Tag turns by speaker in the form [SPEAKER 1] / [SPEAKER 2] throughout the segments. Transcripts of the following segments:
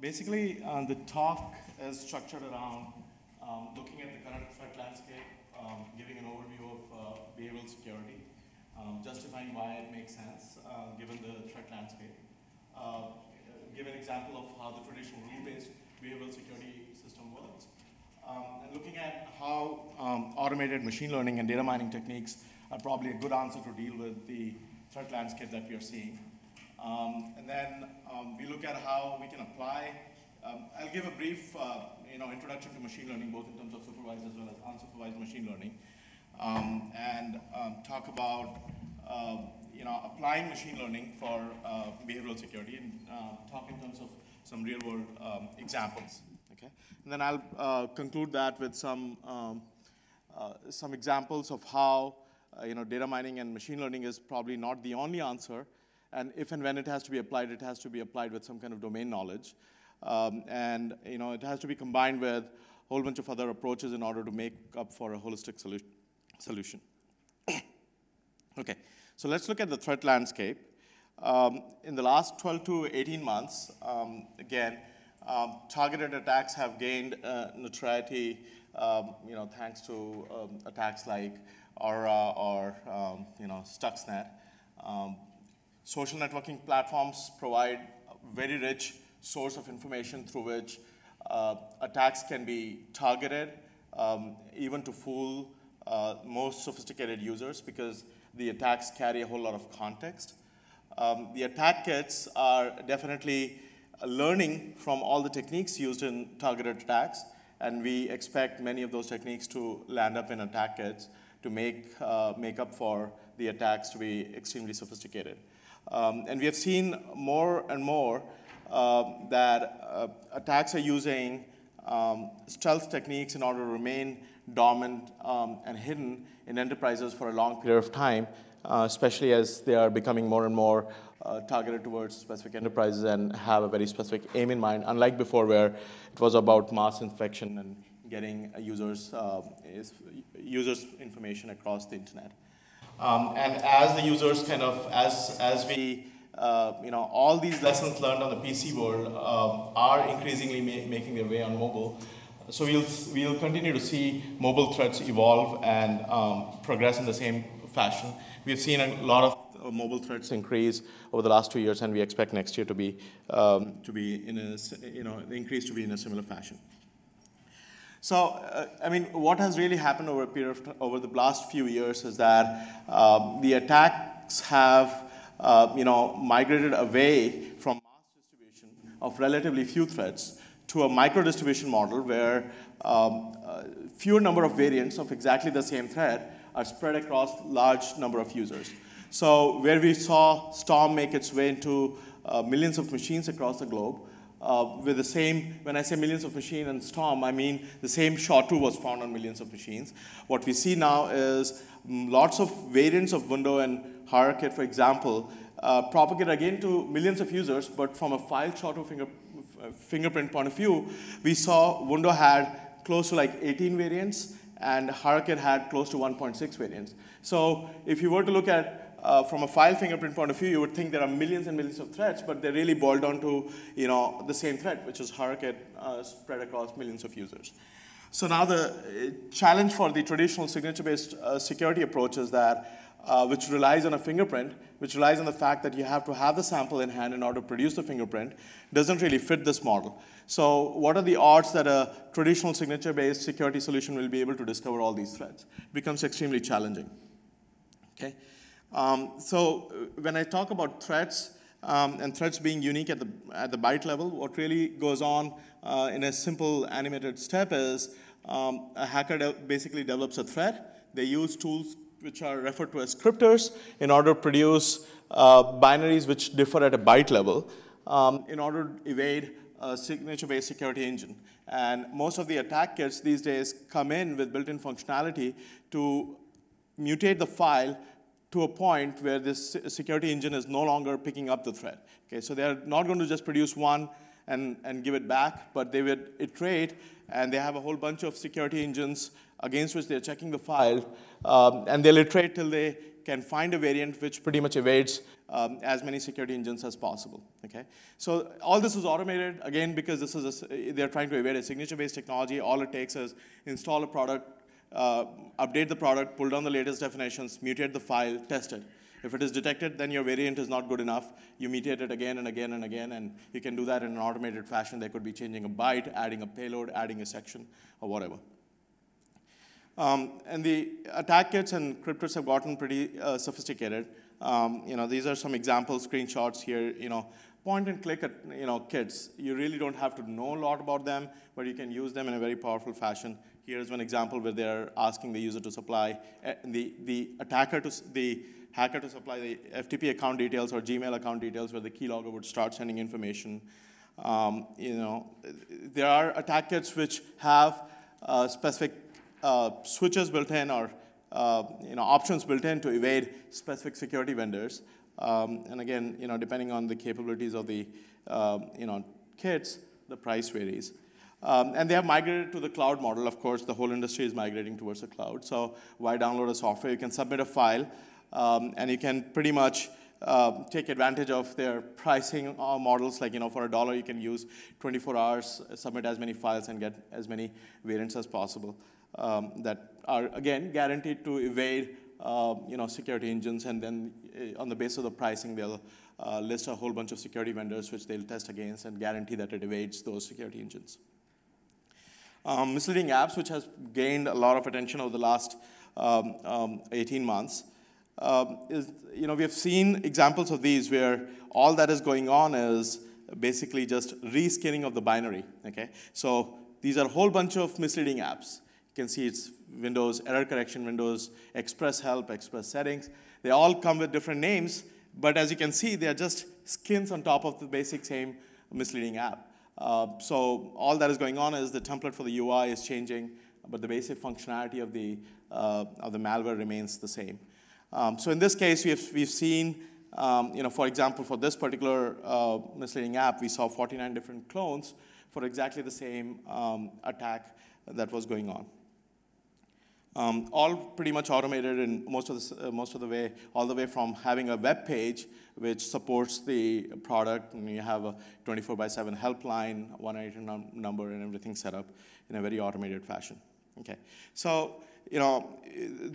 [SPEAKER 1] basically, uh, the talk is structured around um, looking at the current threat landscape, um, giving an overview of uh, behavioral security, um, justifying why it makes sense uh, given the threat landscape, uh, give an example of how the traditional rule-based behavioral security system works, um, and looking at how um, automated machine learning and data mining techniques are probably a good answer to deal with the threat landscape that we are seeing. Um, and then um, we look at how we can apply. Um, I'll give a brief uh, you know, introduction to machine learning, both in terms of supervised as well as unsupervised machine learning, um, and um, talk about uh, you know, applying machine learning for uh, behavioral security and uh, talk in terms of some real world examples. Okay? And then I'll uh, conclude that with some, uh, some examples of how you know, data mining and machine learning is probably not the only answer, and if and when it has to be applied, it has to be applied with some kind of domain knowledge. Um, and you know, it has to be combined with a whole bunch of other approaches in order to make up for a holistic solu solution. okay, so let's look at the threat landscape. Um, in the last 12 to 18 months, um, again, um, targeted attacks have gained uh, notoriety, um, you know, thanks to um, attacks like Aura or you know Stuxnet. Social networking platforms provide a very rich source of information through which uh, attacks can be targeted, um, even to fool uh, sophisticated users because the attacks carry a whole lot of context. Um, the attack kits are definitely uh, learning from all the techniques used in targeted attacks, and we expect many of those techniques to land up in attack kits to make, uh, make up for the attacks to be extremely sophisticated. Um, and we have seen more and more uh, that uh, attacks are using um, stealth techniques in order to remain dormant um, and hidden in enterprises for a long period of time, uh, especially as they are becoming more and more uh, targeted towards specific enterprises and have a very specific aim in mind, unlike before where it was about mass infection and getting users, uh, users information across the internet. Um, and as the users kind of, as, as we, uh, you know, all these lessons learned on the PC world um, are increasingly ma making their way on mobile. So we'll, we'll continue to see mobile threats evolve and um, progress in the same fashion. We've seen a lot of mobile threats increase over the last two years, and we expect next year to be um, to be in a you know increase to be in a similar fashion. So, uh, I mean, what has really happened over a period of over the last few years is that um, the attacks have, uh, you know, migrated away from mass distribution of relatively few threats to a micro distribution model where um, uh, fewer number of variants of exactly the same threat are spread across large number of users. So where we saw Storm make its way into uh, millions of machines across the globe, uh, with the same, when I say millions of machines and storm, I mean the same SHA-2 was found on millions of machines. What we see now is mm, lots of variants of window and hierarchy, for example, uh, propagate again to millions of users, but from a file SHA-2 finger, fingerprint point of view, we saw window had close to like 18 variants and Harakit had close to 1.6 variants. So if you were to look at uh, from a file fingerprint point of view, you would think there are millions and millions of threats, but they really boil down to you know, the same threat, which is Hurricane uh, spread across millions of users. So now the uh, challenge for the traditional signature-based uh, security approach is that, uh, which relies on a fingerprint, which relies on the fact that you have to have the sample in hand in order to produce the fingerprint, doesn't really fit this model. So what are the odds that a traditional signature-based security solution will be able to discover all these threats It becomes extremely challenging, okay? Um, so uh, when I talk about threats um, and threats being unique at the, at the byte level, what really goes on uh, in a simple animated step is um, a hacker de basically develops a threat. They use tools which are referred to as cryptors in order to produce uh, binaries which differ at a byte level um, in order to evade a signature-based security engine. And most of the attack kits these days come in with built-in functionality to mutate the file to a point where this security engine is no longer picking up the threat. Okay, so they're not going to just produce one and, and give it back, but they would iterate, and they have a whole bunch of security engines against which they're checking the file, um, and they'll iterate till they can find a variant which pretty much evades um, as many security engines as possible. Okay, so all this is automated again because this is a, they're trying to evade a signature-based technology. All it takes is install a product, uh, update the product, pull down the latest definitions, mutate the file, test it. If it is detected, then your variant is not good enough. You mutate it again and again and again, and you can do that in an automated fashion. They could be changing a byte, adding a payload, adding a section, or whatever. Um, and the attack kits and cryptos have gotten pretty uh, sophisticated. Um, you know, these are some example screenshots here. You know, point and click, at, you know, kits. You really don't have to know a lot about them, but you can use them in a very powerful fashion Here's one example where they're asking the user to supply, eh, the, the attacker to, the hacker to supply the FTP account details or Gmail account details where the keylogger would start sending information. Um, you know, there are attack kits which have uh, specific uh, switches built in or uh, you know, options built in to evade specific security vendors. Um, and again, you know, depending on the capabilities of the uh, you know, kits, the price varies. Um, and they have migrated to the cloud model. Of course, the whole industry is migrating towards the cloud. So why download a software? You can submit a file, um, and you can pretty much uh, take advantage of their pricing uh, models. Like, you know, for a dollar, you can use 24 hours, submit as many files, and get as many variants as possible um, that are, again, guaranteed to evade, uh, you know, security engines. And then uh, on the basis of the pricing, they'll uh, list a whole bunch of security vendors which they'll test against and guarantee that it evades those security engines um, misleading apps, which has gained a lot of attention over the last um, um 18 months. Um, is, you know, we have seen examples of these where all that is going on is basically just reskinning of the binary, okay? So these are a whole bunch of misleading apps. You can see it's Windows error correction, Windows Express help, Express settings. They all come with different names, but as you can see, they are just skins on top of the basic same misleading app. Uh, so all that is going on is the template for the UI is changing, but the basic functionality of the, uh, of the malware remains the same. Um, so in this case, we've, we've seen, um, you know, for example, for this particular uh, misleading app, we saw 49 different clones for exactly the same um, attack that was going on. Um, all pretty much automated in most of the uh, most of the way, all the way from having a web page which supports the product, and you have a 24 by 7 helpline, one eight num number, and everything set up in a very automated fashion. Okay, so you know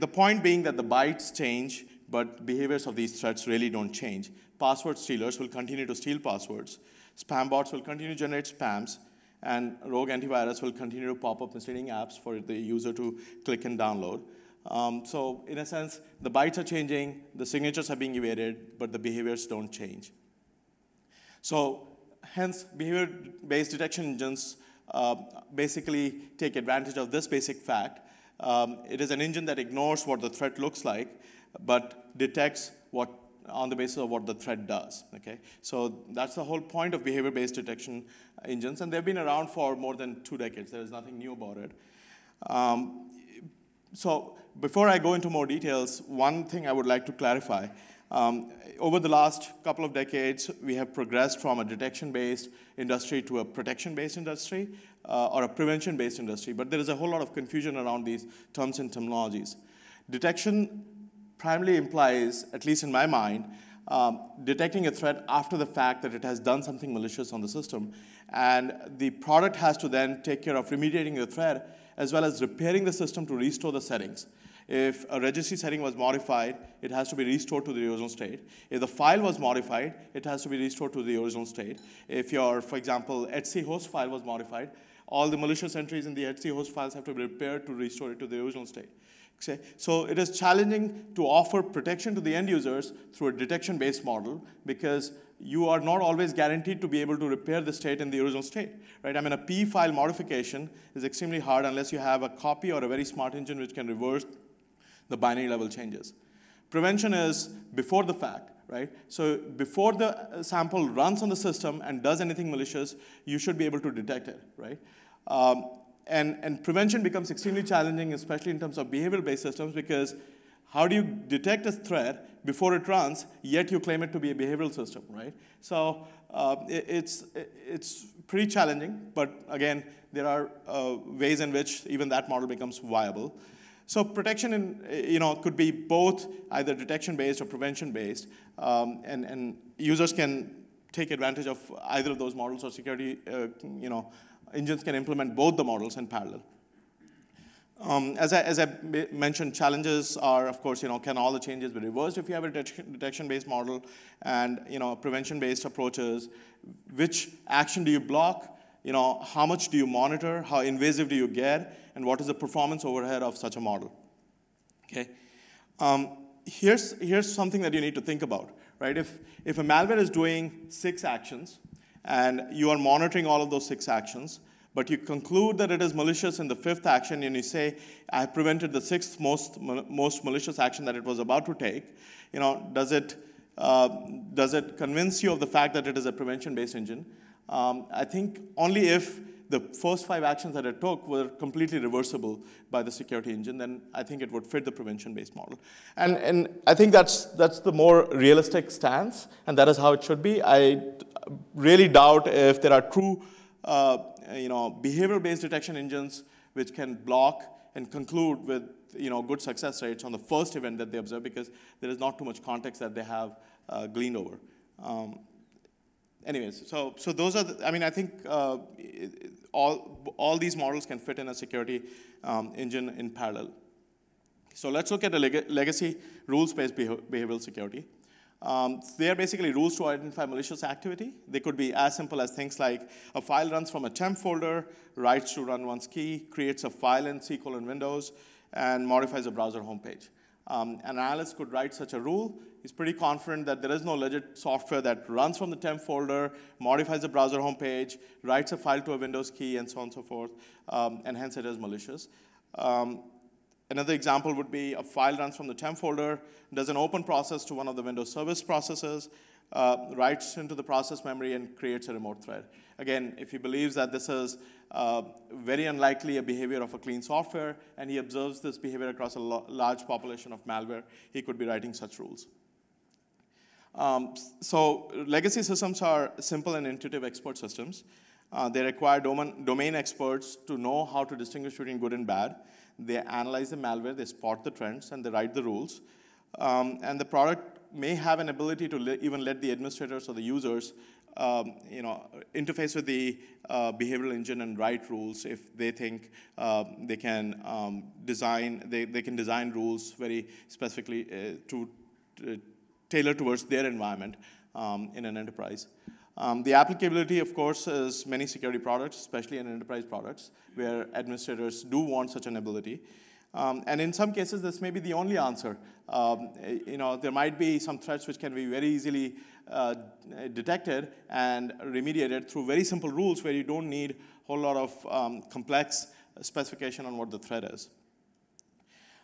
[SPEAKER 1] the point being that the bytes change, but behaviors of these threats really don't change. Password stealers will continue to steal passwords. Spam bots will continue to generate spams and Rogue Antivirus will continue to pop up misleading apps for the user to click and download. Um, so in a sense, the bytes are changing, the signatures are being evaded, but the behaviors don't change. So hence, behavior-based detection engines uh, basically take advantage of this basic fact. Um, it is an engine that ignores what the threat looks like, but detects what on the basis of what the threat does. Okay, so that's the whole point of behavior-based detection engines, and they've been around for more than two decades. There is nothing new about it. Um, so before I go into more details, one thing I would like to clarify. Um, over the last couple of decades, we have progressed from a detection-based industry to a protection-based industry uh, or a prevention-based industry, but there is a whole lot of confusion around these terms and terminologies. Detection primarily implies, at least in my mind, um, detecting a threat after the fact that it has done something malicious on the system. And the product has to then take care of remediating the threat as well as repairing the system to restore the settings. If a registry setting was modified, it has to be restored to the original state. If the file was modified, it has to be restored to the original state. If your, for example, Etsy host file was modified, all the malicious entries in the Etsy host files have to be repaired to restore it to the original state. Okay. So it is challenging to offer protection to the end users through a detection-based model because you are not always guaranteed to be able to repair the state in the original state, right? I mean, a P file modification is extremely hard unless you have a copy or a very smart engine which can reverse the binary level changes. Prevention is before the fact, right? So before the uh, sample runs on the system and does anything malicious, you should be able to detect it, right? Um, and, and prevention becomes extremely challenging, especially in terms of behavioral-based systems, because how do you detect a threat before it runs, yet you claim it to be a behavioral system, right? So uh, it, it's, it, it's pretty challenging, but again, there are uh, ways in which even that model becomes viable. So protection in, you know, could be both either detection-based or prevention-based, um, and, and users can take advantage of either of those models or security, uh, you know, engines can implement both the models in parallel. Um, as, I, as I mentioned, challenges are, of course, you know, can all the changes be reversed if you have a detection-based model and, you know, prevention-based approaches? Which action do you block? You know, how much do you monitor? How invasive do you get? And what is the performance overhead of such a model? Okay. Um, here's, here's something that you need to think about, right? If, if a malware is doing six actions, and you are monitoring all of those six actions, but you conclude that it is malicious in the fifth action, and you say, I prevented the sixth most, most malicious action that it was about to take, you know, does it, uh, does it convince you of the fact that it is a prevention-based engine? Um, I think only if the first five actions that it took were completely reversible by the security engine, then I think it would fit the prevention-based model. And, and I think that's, that's the more realistic stance, and that is how it should be. I really doubt if there are true uh, you know, behavior-based detection engines which can block and conclude with you know, good success rates on the first event that they observe because there is not too much context that they have uh, gleaned over. Um, anyways, so, so those are, the, I mean, I think uh, all, all these models can fit in a security um, engine in parallel. So let's look at the leg legacy rules-based behavioral security. Um, they are basically rules to identify malicious activity. They could be as simple as things like a file runs from a temp folder, writes to run one's key, creates a file in SQL and Windows, and modifies a browser homepage. Um, an analyst could write such a rule. He's pretty confident that there is no legit software that runs from the temp folder, modifies the browser homepage, writes a file to a Windows key, and so on and so forth, um, and hence it is malicious. Um, Another example would be a file runs from the temp folder, does an open process to one of the Windows service processes, uh, writes into the process memory and creates a remote thread. Again, if he believes that this is uh, very unlikely a behavior of a clean software, and he observes this behavior across a large population of malware, he could be writing such rules. Um, so legacy systems are simple and intuitive expert systems. Uh, they require domain, domain experts to know how to distinguish between good and bad. They analyze the malware, they spot the trends, and they write the rules. Um, and the product may have an ability to le even let the administrators or the users um, you know, interface with the uh, behavioral engine and write rules if they think uh, they can um, design they, they can design rules very specifically uh, to tailor towards their environment um, in an enterprise. Um, the applicability, of course, is many security products, especially in enterprise products, where administrators do want such an ability. Um, and in some cases, this may be the only answer. Um, eh, you know, there might be some threats which can be very easily uh, detected and remediated through very simple rules where you don't need a whole lot of um, complex specification on what the threat is.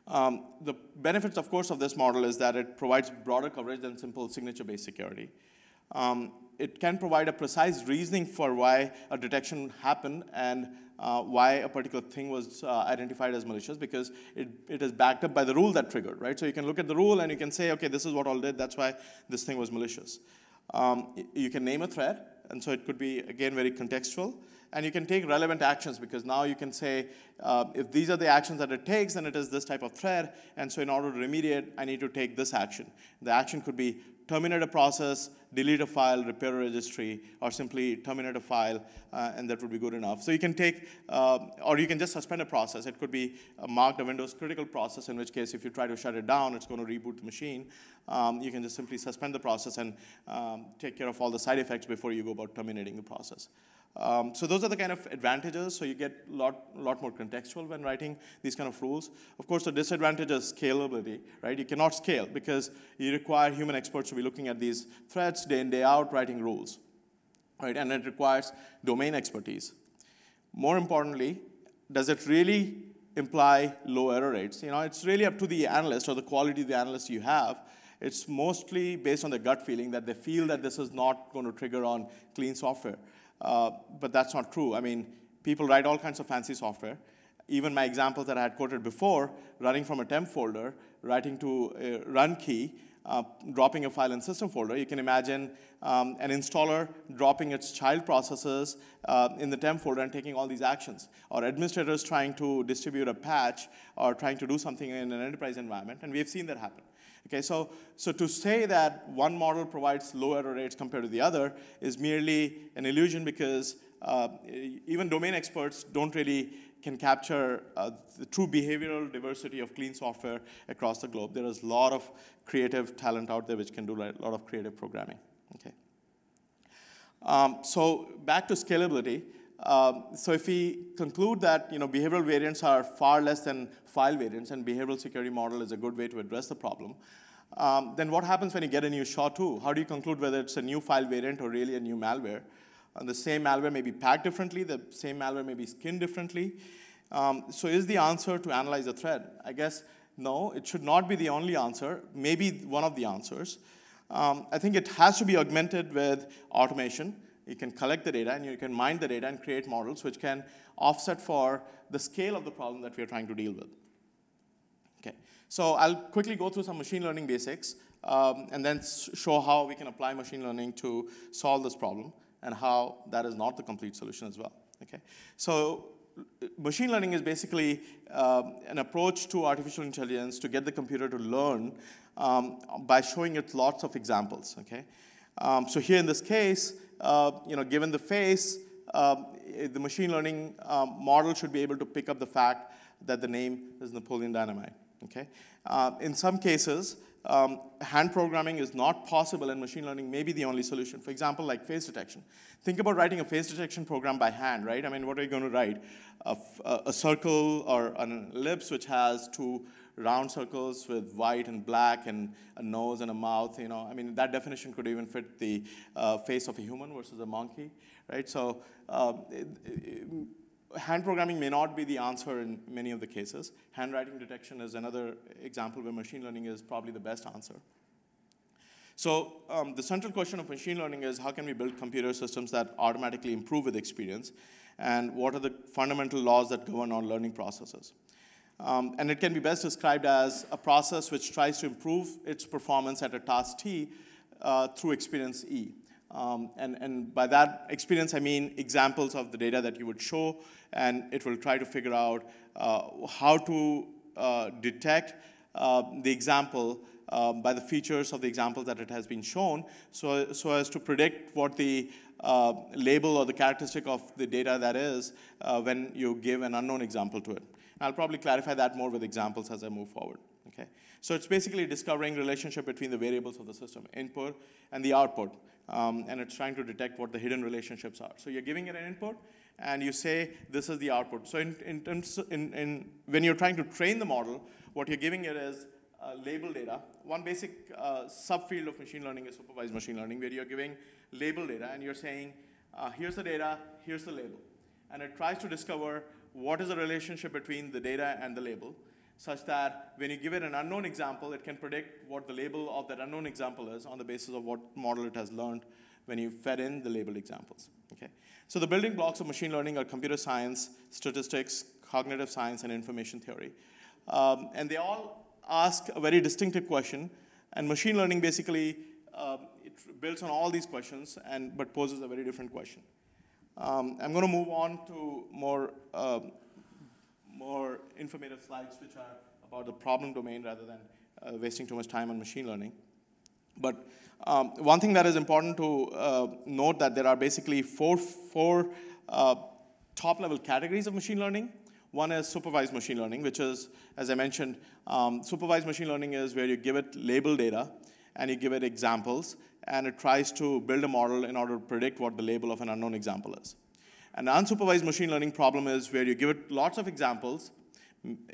[SPEAKER 1] Um, the benefits, of course, of this model is that it provides broader coverage than simple signature-based security. Um, it can provide a precise reasoning for why a detection happened and uh, why a particular thing was uh, identified as malicious because it, it is backed up by the rule that triggered, right? So you can look at the rule and you can say, okay, this is what all did, that's why this thing was malicious. Um, you can name a thread, and so it could be, again, very contextual. And you can take relevant actions because now you can say, uh, if these are the actions that it takes, then it is this type of thread. And so in order to remediate, I need to take this action. The action could be terminate a process, delete a file, repair a registry, or simply terminate a file, uh, and that would be good enough. So you can take, uh, or you can just suspend a process. It could be uh, marked a Windows critical process, in which case if you try to shut it down, it's going to reboot the machine. Um, you can just simply suspend the process and um, take care of all the side effects before you go about terminating the process. Um, so those are the kind of advantages. So you get a lot, lot more contextual when writing these kind of rules. Of course, the disadvantage is scalability, right? You cannot scale because you require human experts to be looking at these threats day in, day out, writing rules, right? And it requires domain expertise. More importantly, does it really imply low error rates? You know, it's really up to the analyst or the quality of the analyst you have it's mostly based on the gut feeling that they feel that this is not going to trigger on clean software. Uh, but that's not true. I mean, people write all kinds of fancy software. Even my example that I had quoted before, running from a temp folder, writing to a run key, uh, dropping a file in system folder. You can imagine um, an installer dropping its child processes uh, in the temp folder and taking all these actions, or administrators trying to distribute a patch or trying to do something in an enterprise environment, and we have seen that happen. Okay, so, so to say that one model provides low error rates compared to the other is merely an illusion because uh, even domain experts don't really can capture uh, the true behavioral diversity of clean software across the globe. There is a lot of creative talent out there which can do a lot of creative programming. Okay. Um, so back to scalability. Um, so if we conclude that you know, behavioral variants are far less than file variants and behavioral security model is a good way to address the problem, um, then what happens when you get a new SHA-2? How do you conclude whether it's a new file variant or really a new malware? And uh, the same malware may be packed differently, the same malware may be skinned differently. Um, so is the answer to analyze a thread? I guess no, it should not be the only answer, maybe one of the answers. Um, I think it has to be augmented with automation. You can collect the data and you can mine the data and create models which can offset for the scale of the problem that we are trying to deal with. Okay, so I'll quickly go through some machine learning basics um, and then show how we can apply machine learning to solve this problem and how that is not the complete solution as well. Okay, so machine learning is basically uh, an approach to artificial intelligence to get the computer to learn um, by showing it lots of examples, okay? Um, so here in this case, uh, you know, given the face, um, eh, the machine learning um, model should be able to pick up the fact that the name is Napoleon Dynamite. Okay? Uh, in some cases, um, hand programming is not possible and machine learning may be the only solution. For example, like face detection. Think about writing a face detection program by hand, right? I mean, what are you going to write? A, a circle or an ellipse which has two round circles with white and black and a nose and a mouth. You know, I mean, that definition could even fit the uh, face of a human versus a monkey, right? So uh, it, it, hand programming may not be the answer in many of the cases. Handwriting detection is another example where machine learning is probably the best answer. So um, the central question of machine learning is how can we build computer systems that automatically improve with experience? And what are the fundamental laws that govern our learning processes? Um, and it can be best described as a process which tries to improve its performance at a task T uh, through experience E. Um, and, and by that experience, I mean examples of the data that you would show, and it will try to figure out uh, how to uh, detect uh, the example um, by the features of the example that it has been shown, so, so as to predict what the uh, label or the characteristic of the data that is uh, when you give an unknown example to it. I'll probably clarify that more with examples as I move forward. Okay? So it's basically discovering relationship between the variables of the system, input and the output. Um, and it's trying to detect what the hidden relationships are. So you're giving it an input, and you say this is the output. So in, in terms, in, in, when you're trying to train the model, what you're giving it is uh, label data. One basic uh, subfield of machine learning is supervised machine learning, where you're giving label data, and you're saying, uh, here's the data, here's the label and it tries to discover what is the relationship between the data and the label, such that when you give it an unknown example, it can predict what the label of that unknown example is on the basis of what model it has learned when you fed in the labeled examples. Okay? So the building blocks of machine learning are computer science, statistics, cognitive science, and information theory. Um, and they all ask a very distinctive question, and machine learning basically um, it builds on all these questions and but poses a very different question. Um, I'm going to move on to more, um, more informative slides, which are about the problem domain rather than uh, wasting too much time on machine learning. But um, one thing that is important to uh, note that there are basically four, four uh, top-level categories of machine learning. One is supervised machine learning, which is, as I mentioned, um, supervised machine learning is where you give it label data, and you give it examples, and it tries to build a model in order to predict what the label of an unknown example is. An unsupervised machine learning problem is where you give it lots of examples,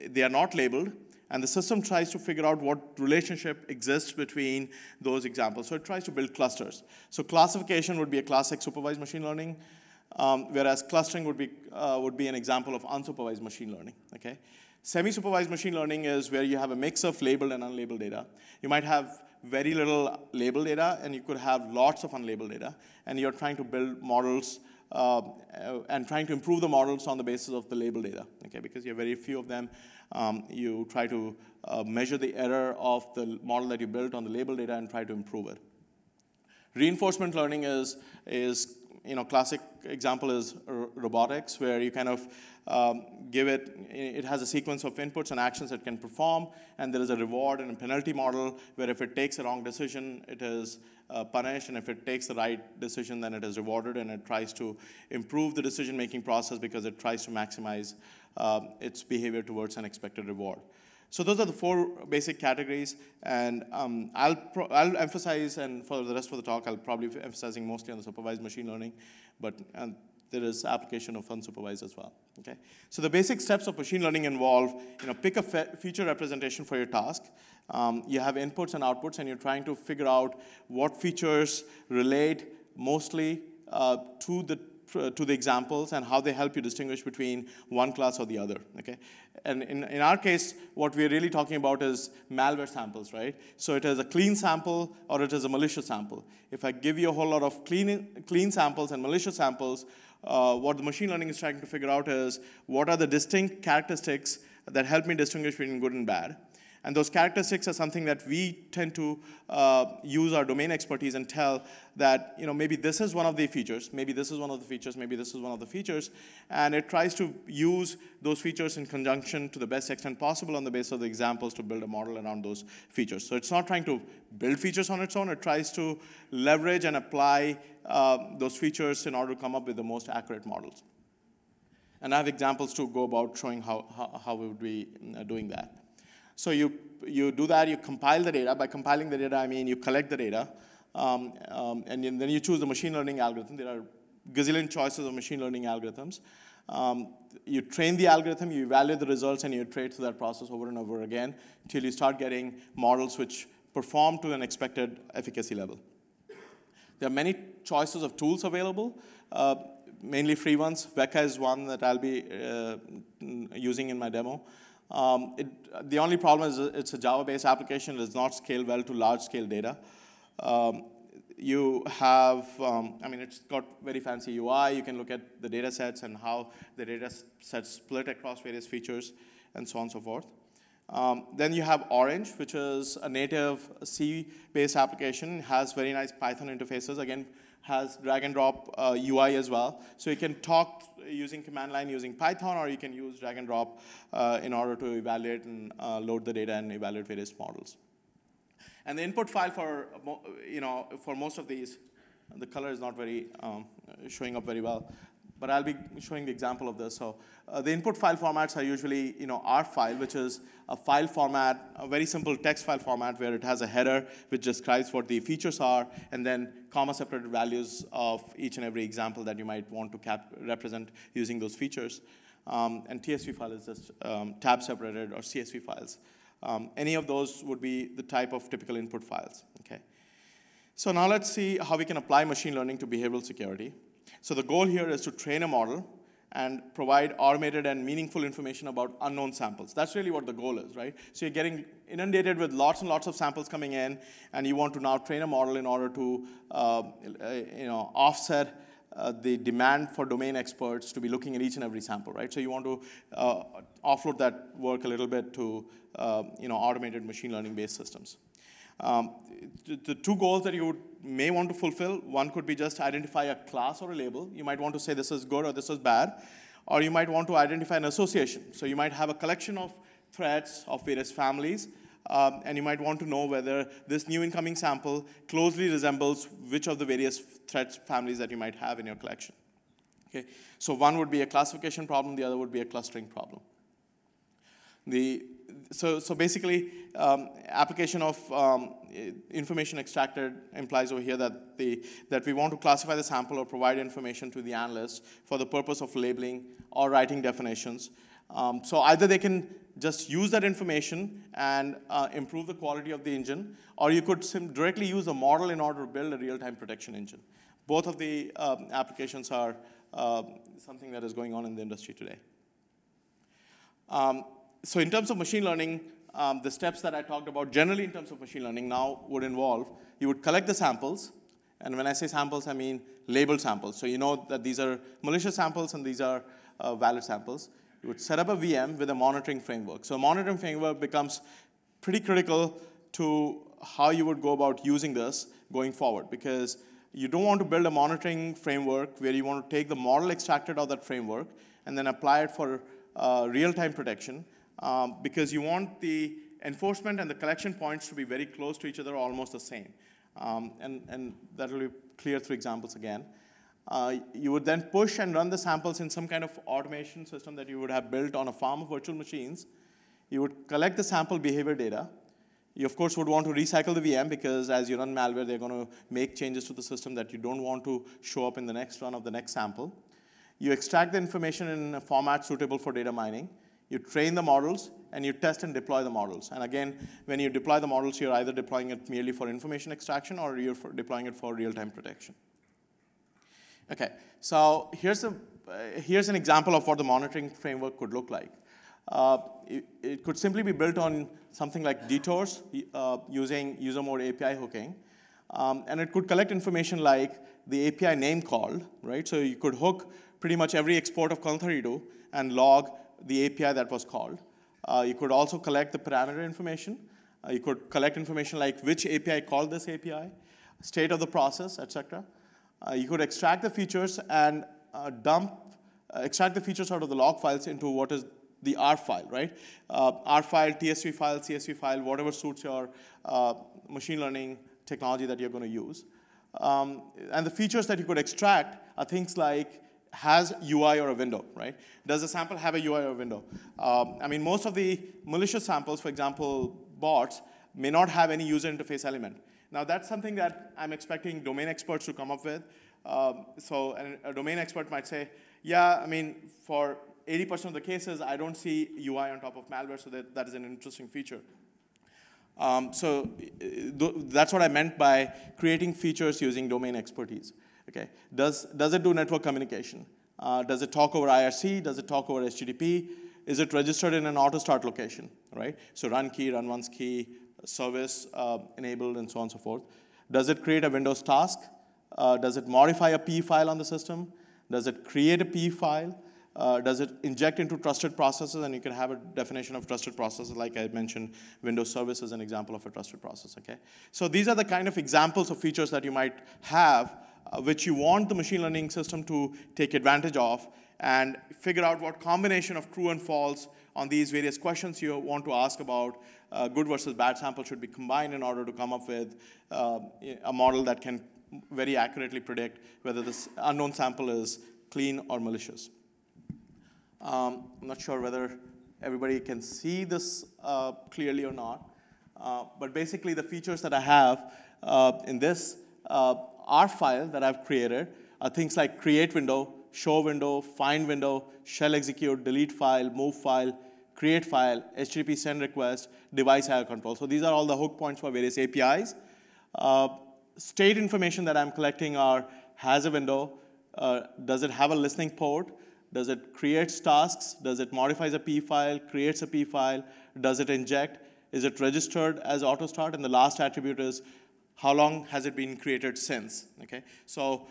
[SPEAKER 1] they are not labeled, and the system tries to figure out what relationship exists between those examples. So it tries to build clusters. So classification would be a classic supervised machine learning um, whereas clustering would be, uh, would be an example of unsupervised machine learning, okay? Semi-supervised machine learning is where you have a mix of labeled and unlabeled data. You might have very little labeled data, and you could have lots of unlabeled data, and you're trying to build models uh, and trying to improve the models on the basis of the labeled data, okay? Because you have very few of them. Um, you try to uh, measure the error of the model that you built on the labeled data and try to improve it. Reinforcement learning is, is you know, classic example is robotics, where you kind of um, give it, it has a sequence of inputs and actions it can perform, and there is a reward and a penalty model, where if it takes a wrong decision, it is uh, punished, and if it takes the right decision, then it is rewarded, and it tries to improve the decision-making process because it tries to maximize uh, its behavior towards an expected reward. So those are the four basic categories, and um, I'll, I'll emphasize, and for the rest of the talk, I'll probably be emphasizing mostly on the supervised machine learning, but uh, there is application of unsupervised as well. Okay, so the basic steps of machine learning involve, you know, pick a feature representation for your task. Um, you have inputs and outputs, and you're trying to figure out what features relate mostly uh, to the uh, to the examples and how they help you distinguish between one class or the other, okay? And in, in our case, what we're really talking about is malware samples, right? So it is a clean sample or it is a malicious sample. If I give you a whole lot of clean, clean samples and malicious samples, uh, what the machine learning is trying to figure out is what are the distinct characteristics that help me distinguish between good and bad and those characteristics are something that we tend to uh, use our domain expertise and tell that, you know, maybe this is one of the features, maybe this is one of the features, maybe this is one of the features. And it tries to use those features in conjunction to the best extent possible on the basis of the examples to build a model around those features. So it's not trying to build features on its own, it tries to leverage and apply uh, those features in order to come up with the most accurate models. And I have examples to go about showing how, how, how we would be uh, doing that. So you, you do that, you compile the data. By compiling the data, I mean you collect the data, um, um, and then you choose the machine learning algorithm. There are gazillion choices of machine learning algorithms. Um, you train the algorithm, you evaluate the results, and you iterate through that process over and over again until you start getting models which perform to an expected efficacy level. There are many choices of tools available, uh, mainly free ones. Weka is one that I'll be uh, using in my demo. Um, it, the only problem is it's a Java-based application. It does not scale well to large-scale data. Um, you have, um, I mean, it's got very fancy UI. You can look at the data sets and how the data sets split across various features and so on and so forth. Um, then you have Orange, which is a native C-based application, has very nice Python interfaces, again, has drag and drop uh, UI as well. So you can talk using command line using Python, or you can use drag and drop uh, in order to evaluate and uh, load the data and evaluate various models. And the input file for you know for most of these, the color is not very um, showing up very well but I'll be showing the example of this. So uh, the input file formats are usually, you know, R file, which is a file format, a very simple text file format where it has a header which describes what the features are, and then comma-separated values of each and every example that you might want to represent using those features. Um, and TSV file is just um, tab-separated or CSV files. Um, any of those would be the type of typical input files, okay? So now let's see how we can apply machine learning to behavioral security. So the goal here is to train a model and provide automated and meaningful information about unknown samples. That's really what the goal is, right? So you're getting inundated with lots and lots of samples coming in, and you want to now train a model in order to uh, eh, you know, offset uh, the demand for domain experts to be looking at each and every sample, right? So you want to uh, offload that work a little bit to uh, you know, automated machine learning-based systems. Um, the two goals that you would, may want to fulfill, one could be just identify a class or a label. You might want to say this is good or this is bad. Or you might want to identify an association. So you might have a collection of threats of various families. Um, and you might want to know whether this new incoming sample closely resembles which of the various threats families that you might have in your collection. Okay, so one would be a classification problem, the other would be a clustering problem. The so, so basically, um, application of um, information extracted implies over here that, the, that we want to classify the sample or provide information to the analyst for the purpose of labeling or writing definitions. Um, so either they can just use that information and uh, improve the quality of the engine, or you could directly use a model in order to build a real-time protection engine. Both of the um, applications are uh, something that is going on in the industry today. Um, so in terms of machine learning, um, the steps that I talked about generally in terms of machine learning now would involve, you would collect the samples, and when I say samples, I mean labeled samples. So you know that these are malicious samples and these are uh, valid samples. You would set up a VM with a monitoring framework. So monitoring framework becomes pretty critical to how you would go about using this going forward because you don't want to build a monitoring framework where you want to take the model extracted out of that framework and then apply it for uh, real-time protection um, because you want the enforcement and the collection points to be very close to each other, almost the same. Um, and, and that will be clear through examples again. Uh, you would then push and run the samples in some kind of automation system that you would have built on a farm of virtual machines. You would collect the sample behavior data. You, of course, would want to recycle the VM because as you run malware, they're going to make changes to the system that you don't want to show up in the next run of the next sample. You extract the information in a format suitable for data mining you train the models, and you test and deploy the models. And again, when you deploy the models, you're either deploying it merely for information extraction or you're deploying it for real-time protection. Okay, so here's, a, uh, here's an example of what the monitoring framework could look like. Uh, it, it, could simply be built on something like detours uh, using user mode API hooking. Um, and it could collect information like the API name called, right? So you could hook pretty much every export of Conthar do and log the API that was called. Uh, you could also collect the parameter information. Uh, you could collect information like which API called this API, state of the process, etc. Uh, you could extract the features and uh, dump, uh, extract the features out of the log files into what is the R file, right? Uh, R file, TSV file, CSV file, whatever suits your machine learning technology that you're going to use. Um, and the features that you could extract are things like has UI or a window, right? Does the sample have a UI or a window? Um, I mean, most of the malicious samples, for example, bots, may not have any user interface element. Now, that's something that I'm expecting domain experts to come up with. Um, so a, a domain expert might say, yeah, I mean, for 80% of the cases, I don't see UI on top of malware, so that, that is an interesting feature. Um, so uh, th that's what I meant by creating features using domain expertise. Okay, does, does it do network communication? Uh, does it talk over IRC? Does it talk over HTTP? Is it registered in an auto start location, right? So run key, run once key, service uh, enabled, and so on and so forth. Does it create a Windows task? Uh, does it modify a P file on the system? Does it create a P file? Uh, does it inject into trusted processes? And you can have a definition of trusted processes, like I mentioned, Windows Service is an example of a trusted process, okay? So these are the kind of examples of features that you might have uh, which you want the machine learning system to take advantage of and figure out what combination of true and false on these various questions you want to ask about uh, good versus bad sample should be combined in order to come up with uh, a model that can very accurately predict whether this unknown sample is clean or malicious. Um, I'm not sure whether everybody can see this uh, clearly or not, uh, but basically the features that I have uh, in this R file that I've created are things like create window, show window, find window, shell execute, delete file, move file, create file, HTTP send request, device IO control. So these are all the hook points for various APIs. Uh, state information that I'm collecting are has a window, uh, does it have a listening port, does it creates tasks, does it modifies a P file, creates a P file, does it inject, is it registered as auto start, and the last attribute is how long has it been created since, okay? So,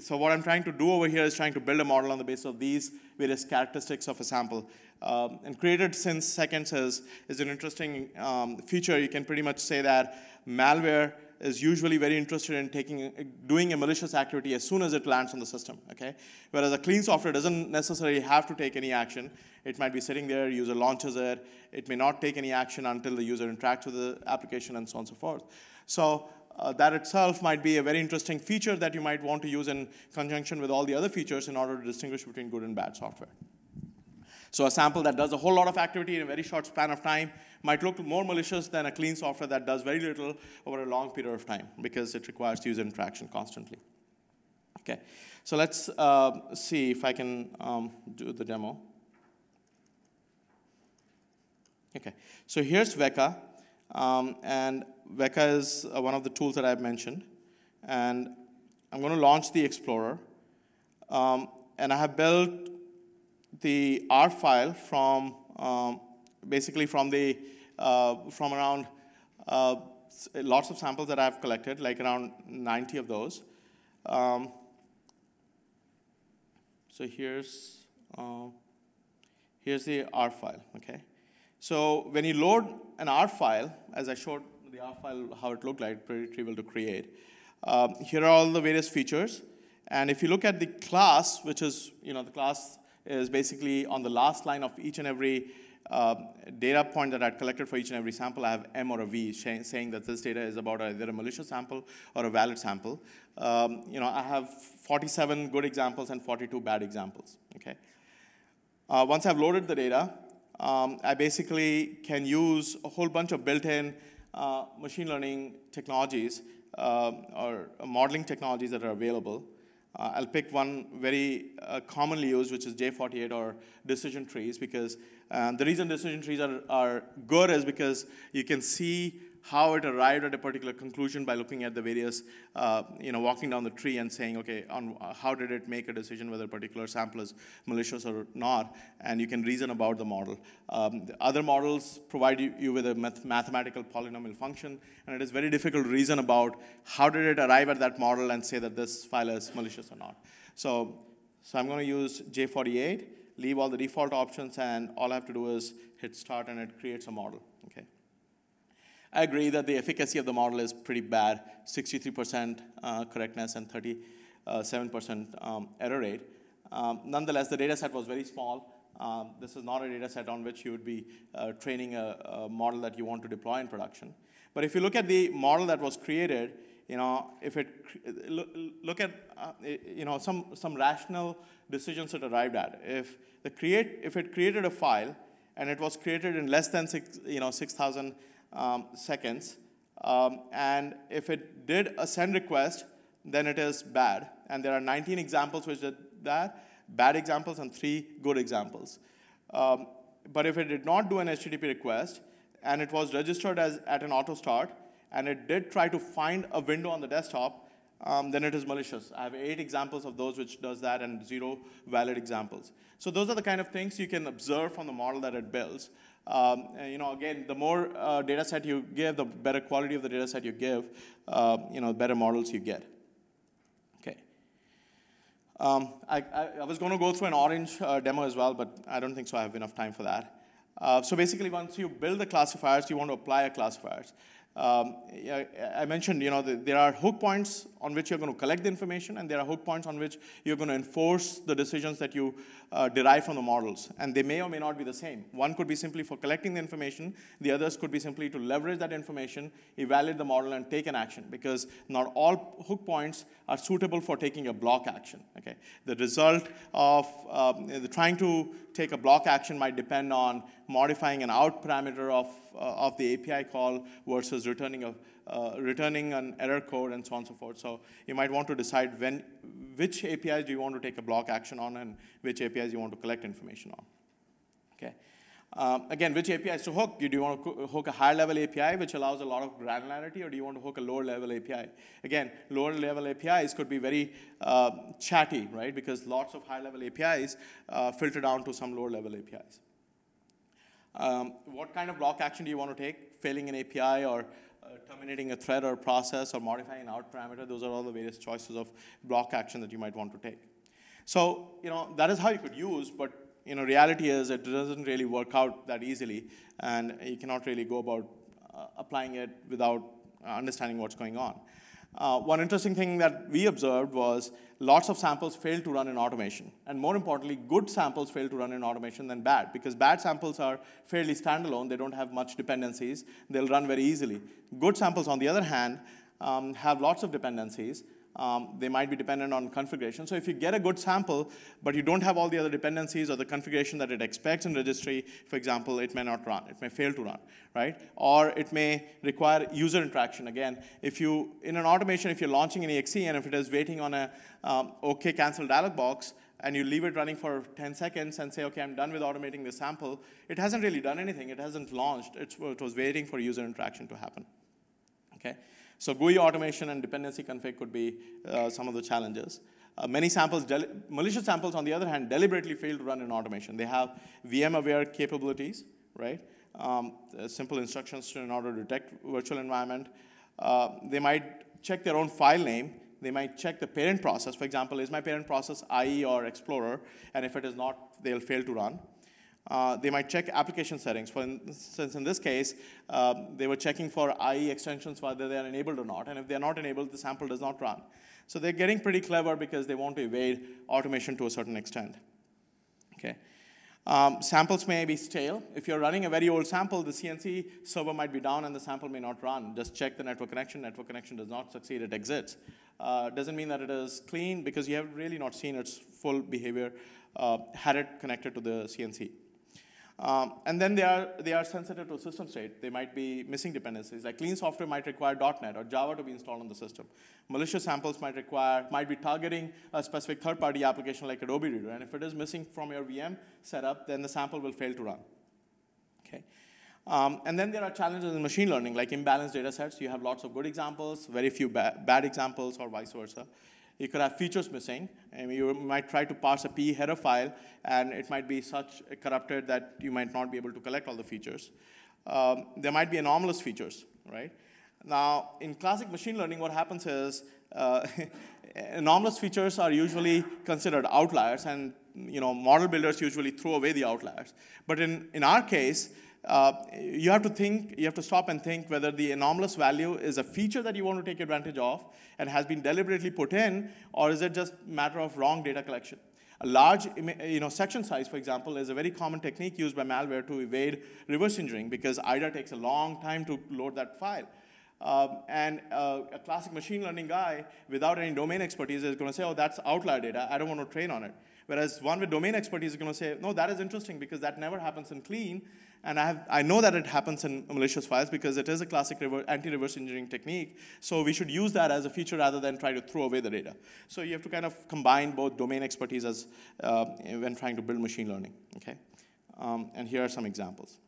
[SPEAKER 1] so what I'm trying to do over here is trying to build a model on the basis of these various characteristics of a sample. Um, and created since seconds is, is an interesting um, feature. You can pretty much say that malware is usually very interested in taking, doing a malicious activity as soon as it lands on the system, okay? Whereas a clean software doesn't necessarily have to take any action. It might be sitting there, user launches it, it may not take any action until the user interacts with the application and so on and so forth. So uh, that itself might be a very interesting feature that you might want to use in conjunction with all the other features in order to distinguish between good and bad software. So a sample that does a whole lot of activity in a very short span of time might look more malicious than a clean software that does very little over a long period of time because it requires user interaction constantly. Okay, so let's uh, see if I can um, do the demo. Okay, so here's Weka, um, and Weka is uh, one of the tools that I've mentioned, and I'm going to launch the Explorer, um, and I have built the R file from um, basically from the uh, from around uh, lots of samples that I've collected, like around 90 of those. Um, so here's uh, here's the R file. Okay, so when you load an R file, as I showed the R file how it looked like, pretty trivial to create. Um, here are all the various features. And if you look at the class, which is, you know, the class is basically on the last line of each and every uh, data point that I've collected for each and every sample, I have M or a V saying that this data is about either a malicious sample or a valid sample. Um, you know, I have 47 good examples and 42 bad examples, okay? Uh, once I've loaded the data, um, I basically can use a whole bunch of built-in uh, machine learning technologies uh, or uh, modeling technologies that are available. Uh, I'll pick one very uh, commonly used, which is J48 or decision trees, because and the reason decision trees are, are good is because you can see how it arrived at a particular conclusion by looking at the various, uh, you know, walking down the tree and saying, okay, on how did it make a decision whether a particular sample is malicious or not, and you can reason about the model. Um, the other models provide you, you with a math mathematical polynomial function, and it is very difficult to reason about how did it arrive at that model and say that this file is malicious or not. So, so I'm going to use J48 leave all the default options, and all I have to do is hit start and it creates a model, okay? I agree that the efficacy of the model is pretty bad, 63% uh, correctness and 37% um, error rate. Um, nonetheless, the data set was very small. Um, this is not a data set on which you would be uh, training a, a model that you want to deploy in production. But if you look at the model that was created, you know, if it, look, at, uh, you know, some, some rational decisions it arrived at. If, the create, if it created a file and it was created in less than six, you know, 6,000 um, seconds, um, and if it did a send request, then it is bad. And there are 19 examples which did that, bad examples and three good examples. Um, but if it did not do an HTTP request, and it was registered as at an auto start, and it did try to find a window on the desktop, um, then it is malicious. I have eight examples of those which does that and zero valid examples. So those are the kind of things you can observe from the model that it builds. Um, and, you know, again, the more uh, data set you give, the better quality of the data set you give, uh, you know, better models you get. Okay. Um, I, I, I, was going to go through an orange uh, demo as well, but I don't think so I have enough time for that. Uh, so basically, once you build the classifiers, you want to apply a classifiers. Um, I mentioned, you know, there are hook points on which you're going to collect the information, and there are hook points on which you're going to enforce the decisions that you uh, derive from the models. And they may or may not be the same. One could be simply for collecting the information. The others could be simply to leverage that information, evaluate the model, and take an action, because not all hook points are suitable for taking a block action. Okay, The result of um, the trying to take a block action might depend on modifying an out parameter of, uh, of the API call versus returning, a, uh, returning an error code and so on and so forth. So you might want to decide when, which APIs do you want to take a block action on and which APIs you want to collect information on. Okay. Um, again, which APIs to hook? Do you want to hook a higher level API, which allows a lot of granularity, or do you want to hook a lower level API? Again, lower level APIs could be very uh, chatty, right? Because lots of high level APIs uh, filter down to some lower level APIs. Um, what kind of block action do you want to take? Failing an API or uh, terminating a thread or process or modifying an out parameter? Those are all the various choices of block action that you might want to take. So, you know, that is how you could use, but you know, reality is it doesn't really work out that easily, and you cannot really go about uh, applying it without uh, understanding what's going on. Uh, one interesting thing that we observed was lots of samples fail to run in automation. And more importantly, good samples fail to run in automation than bad, because bad samples are fairly standalone. They don't have much dependencies. They'll run very easily. Good samples, on the other hand, um, have lots of dependencies, um, they might be dependent on configuration. So if you get a good sample, but you don't have all the other dependencies or the configuration that it expects in registry, for example, it may not run. It may fail to run, right? Or it may require user interaction. Again, if you, in an automation, if you're launching an exe and if it is waiting on a um, OK cancel dialog box, and you leave it running for 10 seconds and say, okay, I'm done with automating this sample, it hasn't really done anything. It hasn't launched. It's, it was waiting for user interaction to happen, okay? So GUI automation and dependency config could be uh, some of the challenges. Uh, many samples, malicious samples, on the other hand, deliberately fail to run in automation. They have VM-aware capabilities, right? Um, simple instructions to in order to detect virtual environment. Uh, they might check their own file name. They might check the parent process. For example, is my parent process IE or Explorer? And if it is not, they'll fail to run. Uh, they might check application settings. For instance, in this case, uh, they were checking for IE extensions whether they are enabled or not. And if they're not enabled, the sample does not run. So they're getting pretty clever because they want to evade automation to a certain extent. Okay. Um, samples may be stale. If you're running a very old sample, the CNC server might be down and the sample may not run. Just check the network connection. Network connection does not succeed, it exits. Uh, doesn't mean that it is clean because you have really not seen its full behavior uh, had it connected to the CNC. Um, and then they are, they are sensitive to system state. They might be missing dependencies. Like clean software might require .NET or Java to be installed on the system. Malicious samples might require, might be targeting a specific third-party application like Adobe Reader. And if it is missing from your VM setup, then the sample will fail to run. Okay. Um, and then there are challenges in machine learning, like imbalanced data sets. You have lots of good examples, very few ba bad examples, or vice versa. You could have features missing. And you might try to parse a PE header file, and it might be such corrupted that you might not be able to collect all the features. Um, there might be anomalous features, right? Now, in classic machine learning, what happens is uh, anomalous features are usually considered outliers, and you know model builders usually throw away the outliers. But in, in our case, uh, you have to think, you have to stop and think whether the anomalous value is a feature that you want to take advantage of and has been deliberately put in, or is it just matter of wrong data collection? A large you know, section size, for example, is a very common technique used by malware to evade reverse engineering because IDA takes a long time to load that file. Um, and uh, a classic machine learning guy without any domain expertise is going to say, oh, that's outlier data. I don't want to train on it. Whereas one with domain expertise is going to say, no, that is interesting because that never happens in clean. And I, have, I know that it happens in malicious files because it is a classic anti-reverse engineering technique. So we should use that as a feature rather than try to throw away the data. So you have to kind of combine both domain expertise as uh, when trying to build machine learning. Okay, um, And here are some examples.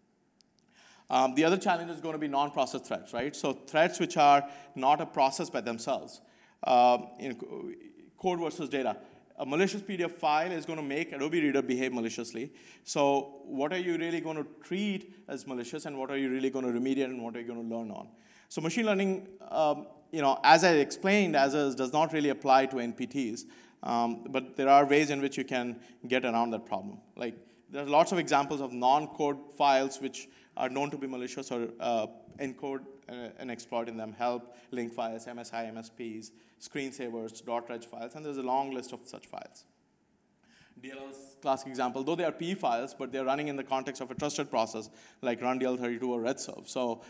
[SPEAKER 1] Um, the other challenge is going to be non-process threats, right? So threats which are not a process by themselves. Uh, code versus data. A malicious PDF file is going to make Adobe Reader behave maliciously. So what are you really going to treat as malicious, and what are you really going to remediate, and what are you going to learn on? So machine learning, um, you know, as I explained, as is, does not really apply to NPTs, um, but there are ways in which you can get around that problem. Like there are lots of examples of non-code files which are known to be malicious or uh, encode uh, an exploit in them, help, link files, MSI, MSPs, screensavers, .reg files, and there's a long list of such files. DLL's classic example, though they are P files, but they're running in the context of a trusted process like run DL32 or RedServe. So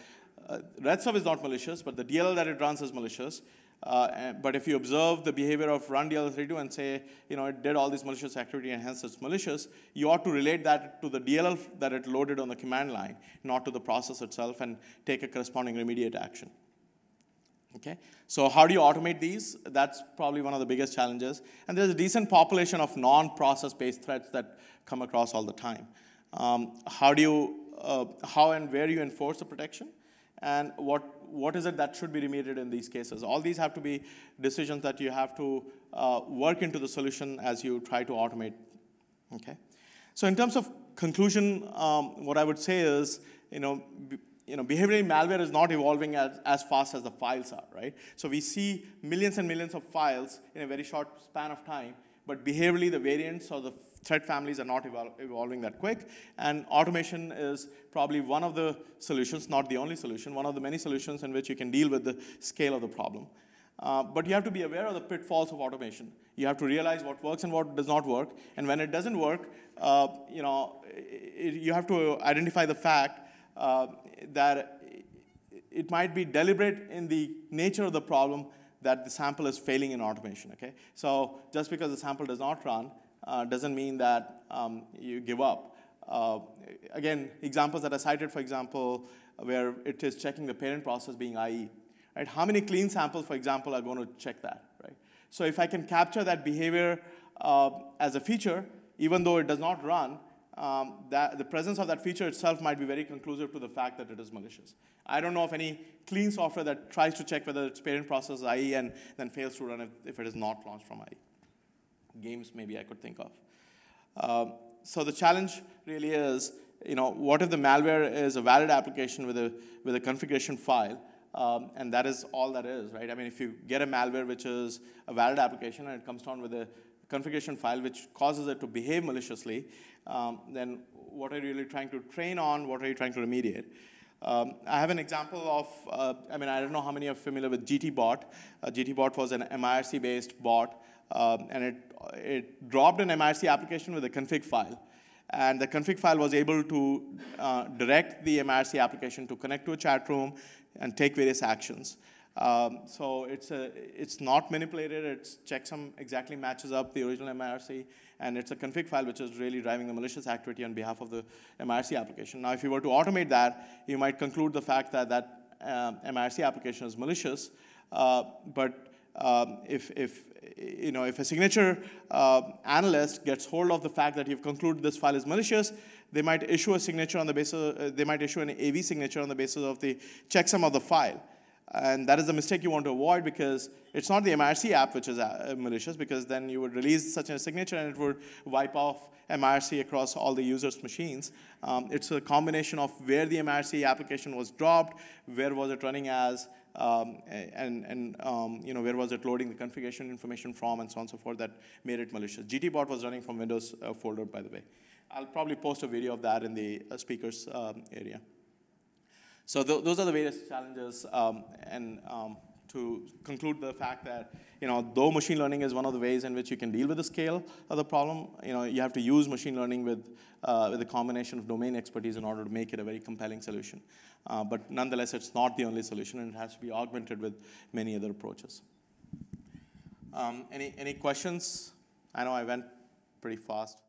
[SPEAKER 1] uh, red sub is not malicious, but the DLL that it runs is malicious. Uh, but if you observe the behavior of run DLL32 and say, you know, it did all this malicious activity and hence it's malicious, you ought to relate that to the DLL that it loaded on the command line, not to the process itself, and take a corresponding remediate action. Okay, so how do you automate these? That's probably one of the biggest challenges. And there's a decent population of non-process-based threats that come across all the time. Um, how do you, uh, how and where you enforce the protection? and what, what is it that should be remediated in these cases. All these have to be decisions that you have to uh, work into the solution as you try to automate. Okay. So in terms of conclusion, um, what I would say is, you know, you know, behavioral malware is not evolving as, as fast as the files are, right? So we see millions and millions of files in a very short span of time, but behaviorally the variants or the threat families are not evol evolving that quick. And automation is probably one of the solutions, not the only solution, one of the many solutions in which you can deal with the scale of the problem. Uh, but you have to be aware of the pitfalls of automation. You have to realize what works and what does not work. And when it doesn't work, uh, you know, it, you have to identify the fact uh, that it might be deliberate in the nature of the problem that the sample is failing in automation, okay? So just because the sample does not run uh, doesn't mean that um, you give up. Uh, again, examples that I cited, for example, where it is checking the parent process being IE. Right? How many clean samples, for example, are going to check that? Right? So if I can capture that behavior uh, as a feature, even though it does not run, um, that the presence of that feature itself might be very conclusive to the fact that it is malicious. I don't know of any clean software that tries to check whether its parent process IE and then fails to run if, if it is not launched from IE games maybe I could think of. Uh, so the challenge really is, you know, what if the malware is a valid application with a, with a configuration file, um, and that is all that is, right? I mean, if you get a malware which is a valid application and it comes down with a configuration file which causes it to behave maliciously, um, then what are you really trying to train on? What are you trying to remediate? Um, I have an example of, uh, I mean, I don't know how many are familiar with GTBot. Uh, GTBot was an MIRC-based bot, um, and it uh, it dropped an MRC application with a config file. And the config file was able to uh, direct the MRC application to connect to a chat room and take various actions. Um, so it's, a, it's not manipulated, it's checksum exactly matches up the original MRC, and it's a config file which is really driving the malicious activity on behalf of the MRC application. Now, if you were to automate that, you might conclude the fact that that uh, MRC application is malicious, uh, but um, if, if, you know, if a signature uh, analyst gets hold of the fact that you've concluded this file is malicious, they might issue a signature on the basis, of, uh, they might issue an AV signature on the basis of the checksum of the file. And that is the mistake you want to avoid because it's not the MIRC app which is uh, malicious because then you would release such a signature and it would wipe off MIRC across all the users' machines. Um, it's a combination of where the MIRC application was dropped, where was it running as, um, and, and um, you know, where was it loading the configuration information from and so on and so forth that made it malicious. GTBot was running from Windows uh, folder, by the way. I'll probably post a video of that in the uh, speakers um, area. So th those are the various challenges um, and um, to conclude the fact that you know though machine learning is one of the ways in which you can deal with the scale of the problem, you know you have to use machine learning with uh, with a combination of domain expertise in order to make it a very compelling solution. Uh, but nonetheless, it's not the only solution, and it has to be augmented with many other approaches. Um, any any questions? I know I went pretty fast.